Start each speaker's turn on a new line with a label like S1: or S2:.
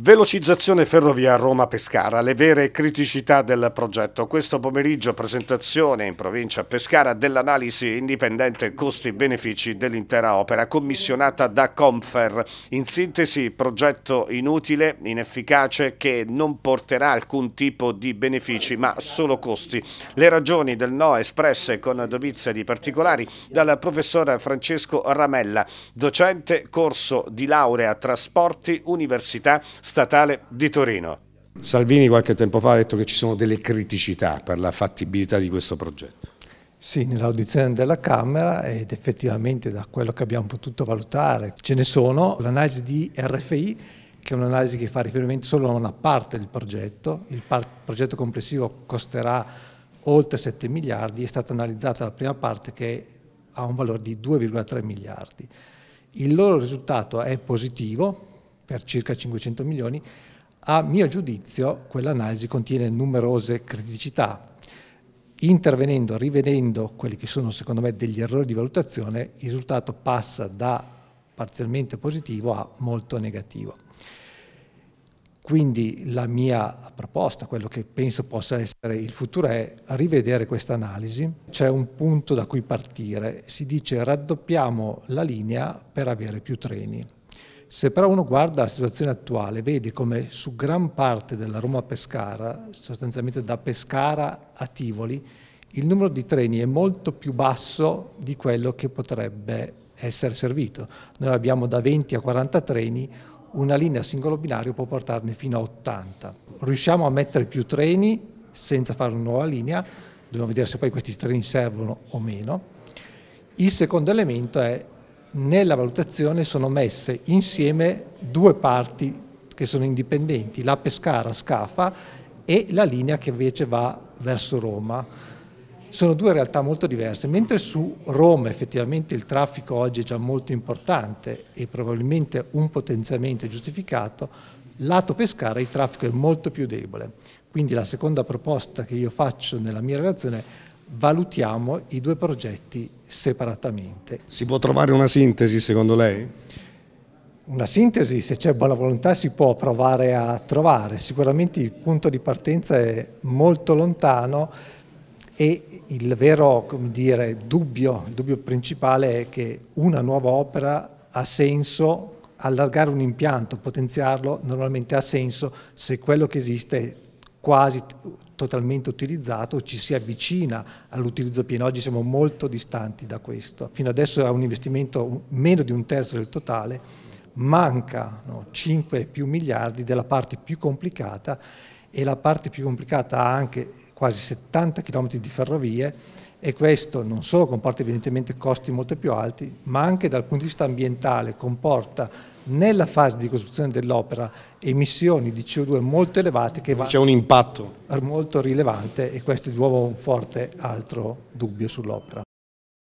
S1: Velocizzazione ferrovia Roma-Pescara, le vere criticità del progetto. Questo pomeriggio presentazione in provincia Pescara dell'analisi indipendente costi-benefici dell'intera opera commissionata da Confer. In sintesi, progetto inutile, inefficace, che non porterà alcun tipo di benefici ma solo costi. Le ragioni del no espresse con dovizia di particolari dal professor Francesco Ramella, docente corso di laurea trasporti Università statale di Torino.
S2: Salvini qualche tempo fa ha detto che ci sono delle criticità per la fattibilità di questo progetto.
S3: Sì, nell'audizione della Camera ed effettivamente da quello che abbiamo potuto valutare ce ne sono. L'analisi di RFI, che è un'analisi che fa riferimento solo a una parte del progetto, il progetto complessivo costerà oltre 7 miliardi, è stata analizzata la prima parte che ha un valore di 2,3 miliardi. Il loro risultato è positivo, per circa 500 milioni, a mio giudizio quell'analisi contiene numerose criticità. Intervenendo, rivedendo quelli che sono secondo me degli errori di valutazione, il risultato passa da parzialmente positivo a molto negativo. Quindi la mia proposta, quello che penso possa essere il futuro è rivedere questa analisi. C'è un punto da cui partire, si dice raddoppiamo la linea per avere più treni. Se però uno guarda la situazione attuale, vede come su gran parte della Roma-Pescara, sostanzialmente da Pescara a Tivoli, il numero di treni è molto più basso di quello che potrebbe essere servito. Noi abbiamo da 20 a 40 treni, una linea singolo binario può portarne fino a 80. Riusciamo a mettere più treni senza fare una nuova linea, dobbiamo vedere se poi questi treni servono o meno. Il secondo elemento è nella valutazione sono messe insieme due parti che sono indipendenti, la Pescara-Scafa e la linea che invece va verso Roma. Sono due realtà molto diverse, mentre su Roma effettivamente il traffico oggi è già molto importante e probabilmente un potenziamento è giustificato, lato Pescara il traffico è molto più debole. Quindi la seconda proposta che io faccio nella mia relazione è valutiamo i due progetti separatamente.
S2: Si può trovare una sintesi secondo lei?
S3: Una sintesi, se c'è buona volontà, si può provare a trovare. Sicuramente il punto di partenza è molto lontano e il vero dire, dubbio, il dubbio principale è che una nuova opera ha senso allargare un impianto, potenziarlo, normalmente ha senso se quello che esiste è quasi totalmente utilizzato, ci si avvicina all'utilizzo pieno. Oggi siamo molto distanti da questo. Fino adesso è un investimento meno di un terzo del totale, mancano 5 più miliardi della parte più complicata e la parte più complicata ha anche quasi 70 km di ferrovie e questo non solo comporta evidentemente costi molto più alti, ma anche dal punto di vista ambientale comporta nella fase di costruzione dell'opera emissioni di CO2 molto elevate che c'è un impatto molto rilevante e questo è di nuovo un forte altro dubbio sull'opera.